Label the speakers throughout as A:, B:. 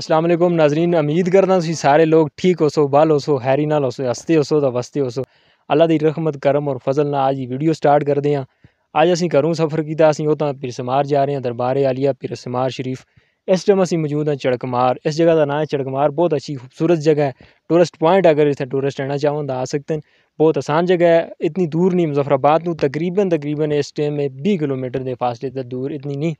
A: असलम नाजरीन उम्मीद करना तुम सारे लोग ठीक हो सो बाल हो सो हैरी नाल हो सो हस्ते हो सो तो वस्ते हो सो अल्लाह की रहमत करम और फजल ना आज वीडियो स्टार्ट करते हैं अज असी घरों सफ़र किया असं उतना समार जा रहे हैं दरबार आलिया समार शरीफ इस टाइम असं मौजूद हैं चड़कमार इस जगह का नाम है चड़कमार बहुत अच्छी खूबसूरत जगह है टूरिस्ट पॉइंट अगर इतने टूरिस्ट रहना चाहो तो आ सकते हैं बहुत आसान जगह है इतनी दूर नहीं मुजफ्फराबाद तकरीबन तकरीबन इस टाइम में भी किलोमीटर के फासले तक दूर इतनी नहीं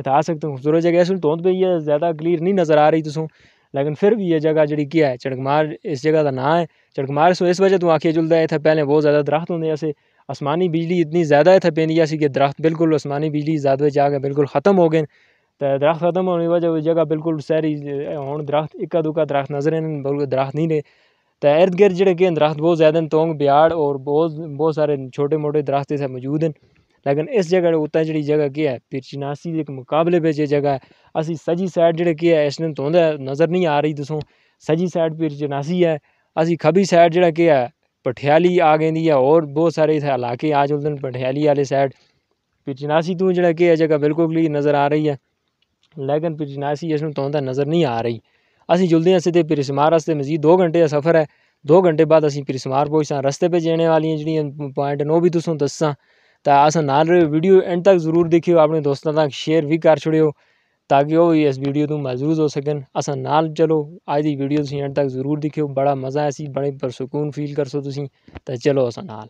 A: सकते हो खूबसूरत जगह इस तो धुंध पे ज्यादा क्लीयर नहीं नजर आ रही तुसू लेकिन फिर भी ये जगह जी है ऐ इस जगह ना है चड़कमार सो इस वजह तू आखिया जंदा है इत्थै बहुत ज्यादा दरख्त होंगे ऐसे आसमानी बिजली इतनी ज्यादा इतना पेंदी ऐ कि दरख्त बिल्कुल आसमानी बिजली ज्यादा जाकर बिल्कुल खत्म हो गए तो दरख्त खत्म होने की वजह जगह बिल्कुल सारी हूँ दरख्त इक्का दुक्का दरख्त नजर बिल्कुल दरख्त नहीं रहे तो इर्द गिर्द जो दरख्त बहुत ज्यादा तोंग बयाड़ और बहुत बहुत सारे छोटे मोटे दरख्त इत्थै मौजूद न लेकिन इस जगह उत्तर जी जगह के है पीर चनासी दे मुकाबले बिच जगह है असें सजी सज्जी जो जेह्ड़ी केह् ऐ इसलै नजर नहीं आ रही तुसें सजी सैड साइड पीर चनासी ऐ असें गी साइड जो केह् ऐ आ गई है और बहुत सारे इत्थै इलाके आ जुलते हैं भठयाली आह्ली साइड पीर चनासी तों जगह बिल्कुल क्लियर नजर आ रही है लेकिन पीर चनासी इस धुंद नजर नहीं आ रेही जुलते हैं सीधे सिद्धे समार रस्ते मजीद दो घंटे का सफर है दो घंटे बाद असीं समार पहुंचा रस्ते पर जाने वाली जी पॉइंट न ओह् बी तुसें तो आस नाल रहो वीडियो एंड तक जरूर देखियो अपने दोस्तों तक शेयर भी कर छोड़ियो ताकि वो भी इस वीडियो तो महजूज हो सकन अस नाल चलो अज की वीडियो एंड तक जरूर देखियो बड़ा मजा है बड़े परसकून फील कर सो तो चलो असा नाल